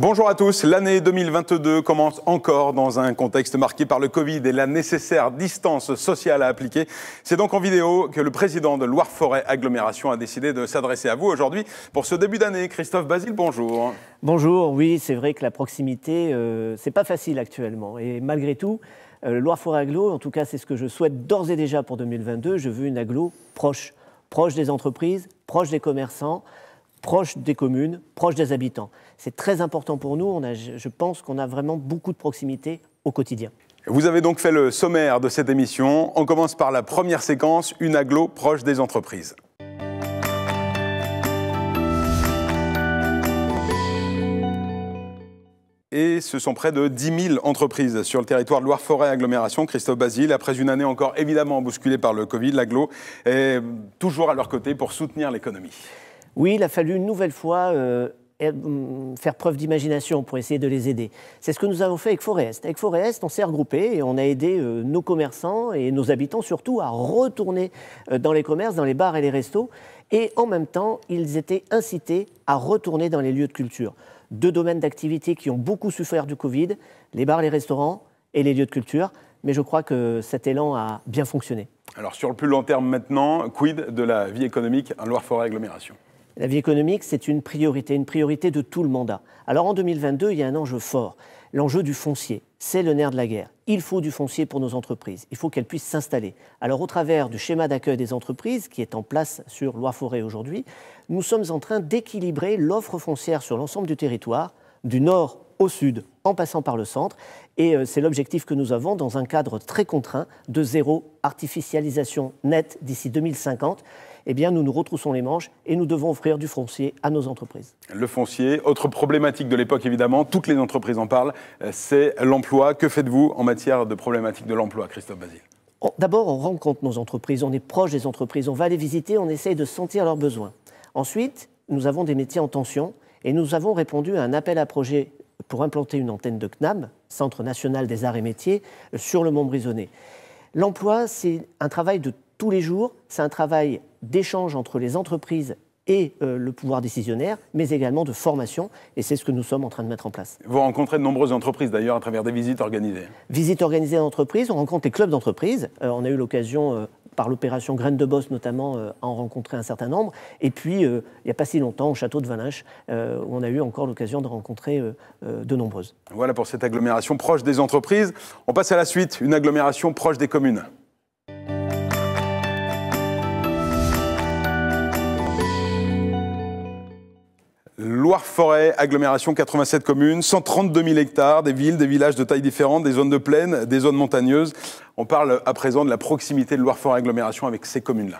Bonjour à tous. L'année 2022 commence encore dans un contexte marqué par le Covid et la nécessaire distance sociale à appliquer. C'est donc en vidéo que le président de Loire-Forêt Agglomération a décidé de s'adresser à vous aujourd'hui pour ce début d'année. Christophe Basile, bonjour. Bonjour. Oui, c'est vrai que la proximité, euh, c'est pas facile actuellement. Et malgré tout, euh, Loire-Forêt Aglo, en tout cas, c'est ce que je souhaite d'ores et déjà pour 2022. Je veux une aglo proche, proche des entreprises, proche des commerçants proche des communes, proche des habitants. C'est très important pour nous. je pense qu'on a vraiment beaucoup de proximité au quotidien. Vous avez donc fait le sommaire de cette émission. On commence par la première séquence, une aglo proche des entreprises. Et ce sont près de 10 000 entreprises sur le territoire de Loire-Forêt Agglomération. Christophe Basile, après une année encore évidemment bousculée par le Covid, l'aglo est toujours à leur côté pour soutenir l'économie. Oui, il a fallu une nouvelle fois euh, hum, faire preuve d'imagination pour essayer de les aider. C'est ce que nous avons fait avec Forest. Avec Forest, on s'est regroupé et on a aidé euh, nos commerçants et nos habitants surtout à retourner euh, dans les commerces, dans les bars et les restos. Et en même temps, ils étaient incités à retourner dans les lieux de culture. Deux domaines d'activité qui ont beaucoup souffert du Covid, les bars, les restaurants et les lieux de culture. Mais je crois que cet élan a bien fonctionné. Alors sur le plus long terme maintenant, quid de la vie économique en Loire-Forêt agglomération la vie économique, c'est une priorité, une priorité de tout le mandat. Alors en 2022, il y a un enjeu fort, l'enjeu du foncier. C'est le nerf de la guerre. Il faut du foncier pour nos entreprises. Il faut qu'elles puissent s'installer. Alors au travers du schéma d'accueil des entreprises qui est en place sur loire Forêt aujourd'hui, nous sommes en train d'équilibrer l'offre foncière sur l'ensemble du territoire, du nord au sud, en passant par le centre. Et euh, c'est l'objectif que nous avons dans un cadre très contraint de zéro artificialisation nette d'ici 2050 eh bien nous nous retroussons les manches et nous devons offrir du foncier à nos entreprises. Le foncier, autre problématique de l'époque évidemment, toutes les entreprises en parlent, euh, c'est l'emploi. Que faites-vous en matière de problématique de l'emploi, Christophe Basile D'abord, on rencontre nos entreprises, on est proche des entreprises, on va les visiter, on essaye de sentir leurs besoins. Ensuite, nous avons des métiers en tension et nous avons répondu à un appel à projet pour implanter une antenne de CNAM, Centre national des arts et métiers, sur le Mont-Brisonnet. L'emploi, c'est un travail de tous les jours. C'est un travail d'échange entre les entreprises et euh, le pouvoir décisionnaire, mais également de formation, et c'est ce que nous sommes en train de mettre en place. Vous rencontrez de nombreuses entreprises d'ailleurs à travers des visites organisées. Visites organisées d'entreprises, on rencontre des clubs d'entreprises, euh, on a eu l'occasion euh, par l'opération Graines de Bosse notamment, à en rencontrer un certain nombre. Et puis, il n'y a pas si longtemps, au château de Valinche, où on a eu encore l'occasion de rencontrer de nombreuses. Voilà pour cette agglomération proche des entreprises. On passe à la suite, une agglomération proche des communes. Loire-Forêt, agglomération 87 communes, 132 000 hectares, des villes, des villages de tailles différentes, des zones de plaine, des zones montagneuses. On parle à présent de la proximité de Loire-Forêt agglomération avec ces communes-là.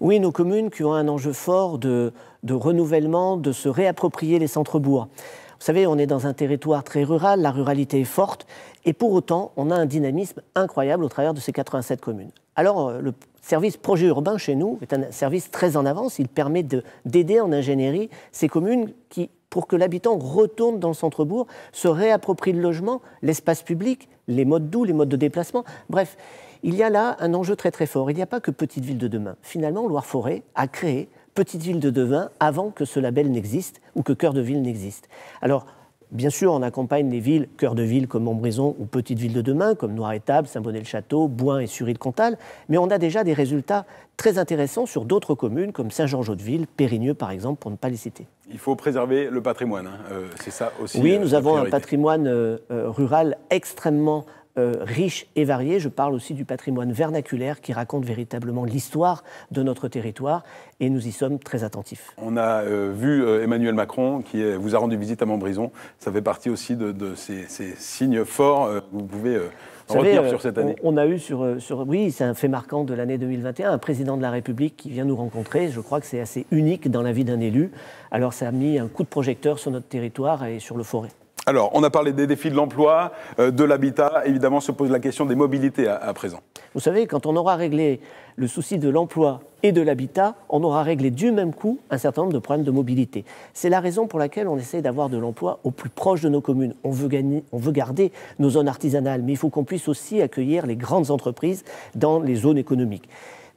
Oui, nos communes qui ont un enjeu fort de, renouvellement, de se réapproprier les centres-bourgs. Vous savez, on est dans un territoire très rural, la ruralité est forte, et pour autant, on a un dynamisme incroyable au travers de ces 87 communes. Alors, euh, le service projet urbain chez nous est un service très en avance. Il permet d'aider en ingénierie ces communes qui, pour que l'habitant retourne dans le centre-bourg, se réapproprie le logement, l'espace public, les modes doux, les modes de déplacement. Bref, il y a là un enjeu très très fort. Il n'y a pas que Petite Ville de demain. Finalement, Loire-Forêt a créé Petite Ville de demain avant que ce label n'existe ou que Cœur de Ville n'existe. Alors, Bien sûr, on accompagne les villes, cœur de ville comme Montbrison ou petite ville de demain, comme Noir-Étable, Saint-Bonnet-le-Château, Boin et sury de contal mais on a déjà des résultats très intéressants sur d'autres communes, comme saint georges ville Périgneux par exemple, pour ne pas les citer. Il faut préserver le patrimoine, hein. euh, c'est ça aussi. Oui, euh, nous avons un patrimoine euh, rural extrêmement euh, riche et varié. Je parle aussi du patrimoine vernaculaire qui raconte véritablement l'histoire de notre territoire et nous y sommes très attentifs. On a euh, vu euh, Emmanuel Macron qui vous a rendu visite à Montbrison. Ça fait partie aussi de, ces, signes forts que vous pouvez en savez, sur cette année. On, a eu sur, sur oui, c'est un fait marquant de l'année 2021, un président de la République qui vient nous rencontrer. Je crois que c'est assez unique dans la vie d'un élu. Alors ça a mis un coup de projecteur sur notre territoire et sur le forêt. Alors, on a parlé des défis de l'emploi, euh, de l'habitat. Évidemment, se pose la question des mobilités à, présent. Vous savez, quand on aura réglé le souci de l'emploi et de l'habitat, on aura réglé du même coup un certain nombre de problèmes de mobilité. C'est la raison pour laquelle on essaie d'avoir de l'emploi au plus proche de nos communes. On veut, garder nos zones artisanales, mais il faut qu'on puisse aussi accueillir les grandes entreprises dans les zones économiques.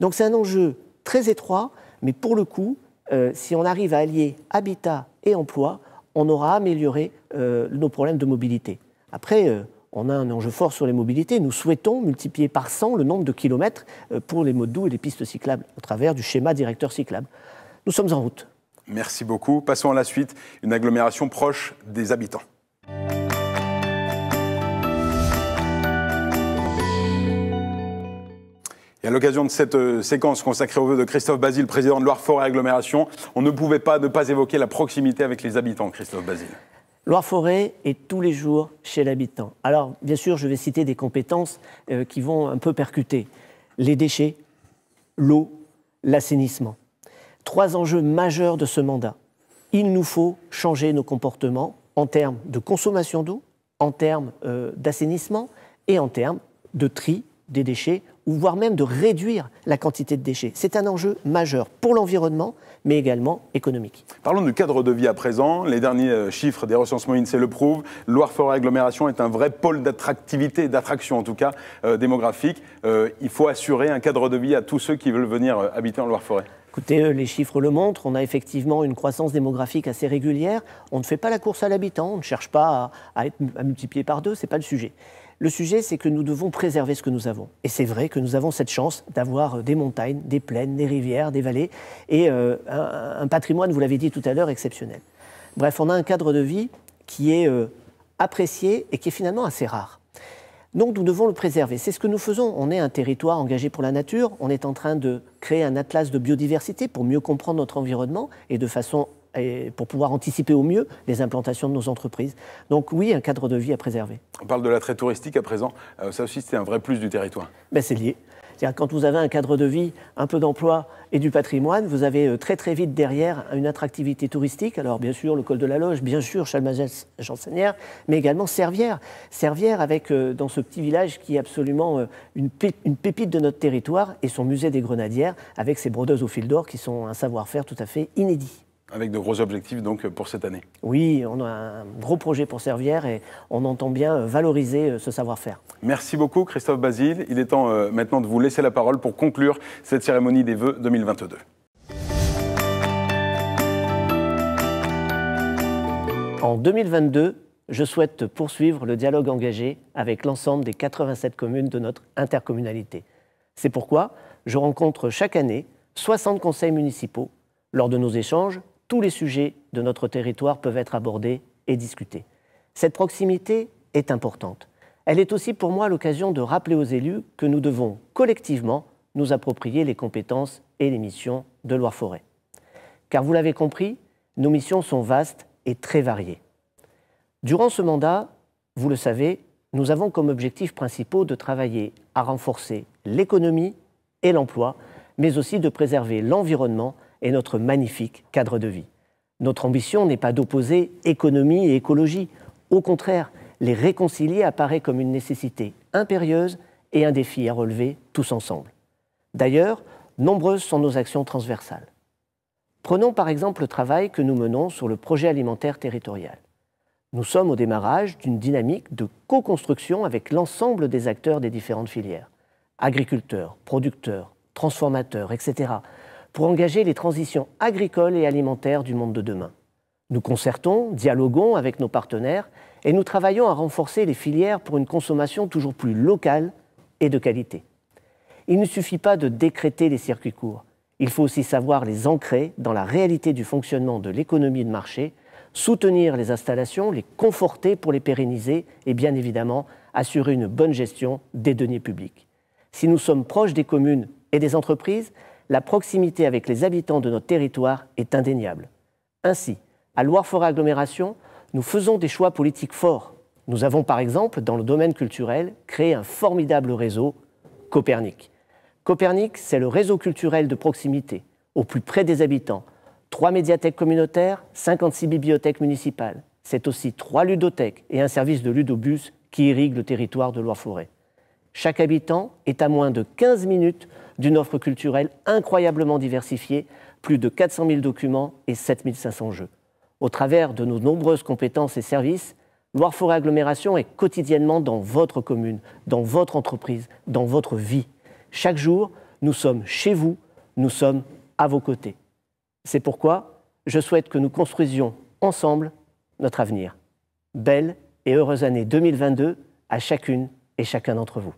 Donc c'est un enjeu très étroit, mais pour le coup, euh, si on arrive à allier habitat et emploi, on aura amélioré euh, nos problèmes de mobilité. Après, euh, on a un enjeu fort sur les mobilités. Nous souhaitons multiplier par 100 le nombre de kilomètres euh, pour les modes doux et les pistes cyclables au travers du schéma directeur cyclable. Nous sommes en route. Merci beaucoup. Passons à la suite. Une agglomération proche des habitants. à l'occasion de cette euh, séquence consacrée au vœu de Christophe Basile, président de Loire-Forêt Agglomération, on ne pouvait pas ne pas évoquer la proximité avec les habitants, Christophe Basile. Loire-Forêt est tous les jours chez l'habitant. Alors, bien sûr, je vais citer des compétences euh, qui vont un peu percuter. Les déchets, l'eau, l'assainissement. Trois enjeux majeurs de ce mandat. Il nous faut changer nos comportements en termes de consommation d'eau, en termes euh, d'assainissement et en termes de tri des déchets, ou voire même de réduire la quantité de déchets. C'est un enjeu majeur pour l'environnement, mais également économique. Parlons du cadre de vie à présent. Les derniers euh, chiffres des recensements INSEE le prouvent. Loire-Forêt Agglomération est un vrai pôle d'attractivité, d'attraction en tout cas euh, démographique. Euh, il faut assurer un cadre de vie à tous ceux qui veulent venir habiter en Loire-Forêt. Écoutez, les chiffres le montrent, on a effectivement une croissance démographique assez régulière. On ne fait pas la course à l'habitant, on ne cherche pas à, être, à multiplier par deux, ce n'est pas le sujet. Le sujet, c'est que nous devons préserver ce que nous avons. Et c'est vrai que nous avons cette chance d'avoir euh, des montagnes, des plaines, des rivières, des vallées, et euh, un, patrimoine, vous l'avez dit tout à l'heure, exceptionnel. Bref, on a un cadre de vie qui est euh, apprécié et qui est finalement assez rare. Donc nous devons le préserver. C'est ce que nous faisons. On est un territoire engagé pour la nature. On est en train de créer un atlas de biodiversité pour mieux comprendre notre environnement et de façon pour pouvoir anticiper au mieux les implantations de nos entreprises. Donc oui, un cadre de vie à préserver. On parle de l'attrait touristique à présent. Euh, ça aussi, c'est un vrai plus du territoire. Ben, c'est lié. quand vous avez un cadre de vie, un peu d'emploi et du patrimoine, vous avez euh, très très vite derrière une attractivité touristique. Alors bien sûr le col de la Loge, bien sûr Chalmagès-Chansonnière, mais également Servières. Servières avec euh, dans ce petit village qui est absolument une pépite de notre territoire et son musée des Grenadières avec ses brodeuses au fil d'or qui sont un savoir-faire tout à fait inédit. Avec de gros objectifs donc euh, pour cette année. Oui, on a un gros projet pour Servière et on entend bien euh, valoriser euh, ce savoir-faire. Merci beaucoup Christophe Basile. Il est temps maintenant de vous laisser la parole pour conclure cette cérémonie des vœux 2022. En 2022, je souhaite poursuivre le dialogue engagé avec l'ensemble des 87 communes de notre intercommunalité. C'est pourquoi je rencontre chaque année 60 conseils municipaux lors de nos échanges, tous les sujets de notre territoire peuvent être abordés et discutés. Cette proximité est importante. Elle est aussi pour moi l'occasion de rappeler aux élus que nous devons collectivement nous approprier les compétences et les missions de Loire-Forêt. Car vous l'avez compris, nos missions sont vastes et très variées. Durant ce mandat, vous le savez, nous avons comme objectifs principaux de travailler à renforcer l'économie et l'emploi, mais aussi de préserver l'environnement et notre magnifique cadre de vie. Notre ambition n'est pas d'opposer économie et écologie. Au contraire, les réconcilier apparaît comme une nécessité impérieuse et un défi à relever tous ensemble. D'ailleurs, nombreuses sont nos actions transversales. Prenons par exemple le travail que nous menons sur le projet alimentaire territorial. Nous sommes au démarrage d'une dynamique de co-construction avec l'ensemble des acteurs des différentes filières, agriculteurs, producteurs, transformateurs, etc., pour engager les transitions agricoles et alimentaires du monde de demain. Nous concertons, dialoguons avec nos partenaires et nous travaillons à renforcer les filières pour une consommation toujours plus locale et de qualité. Il ne suffit pas de décréter les circuits courts, il faut aussi savoir les ancrer dans la réalité du fonctionnement de l'économie de marché, soutenir les installations, les conforter pour les pérenniser et bien évidemment assurer une bonne gestion des deniers publics. Si nous sommes proches des communes et des entreprises, la proximité avec les habitants de notre territoire est indéniable. Ainsi, à Loire-Forêt Agglomération, nous faisons des choix politiques forts. Nous avons par exemple, dans le domaine culturel, créé un formidable réseau, Copernic. Copernic, c'est le réseau culturel de proximité, au plus près des habitants. Trois médiathèques communautaires, 56 bibliothèques municipales. C'est aussi trois ludothèques et un service de ludobus qui irrigue le territoire de Loire-Forêt. Chaque habitant est à moins de 15 minutes d'une offre culturelle incroyablement diversifiée, plus de 400 000 documents et 7 500 jeux. Au travers de nos nombreuses compétences et services, Loire-Forêt Agglomération est quotidiennement dans votre commune, dans votre entreprise, dans votre vie. Chaque jour, nous sommes chez vous, nous sommes à vos côtés. C'est pourquoi je souhaite que nous construisions ensemble notre avenir. Belle et heureuse année 2022 à chacune et chacun d'entre vous.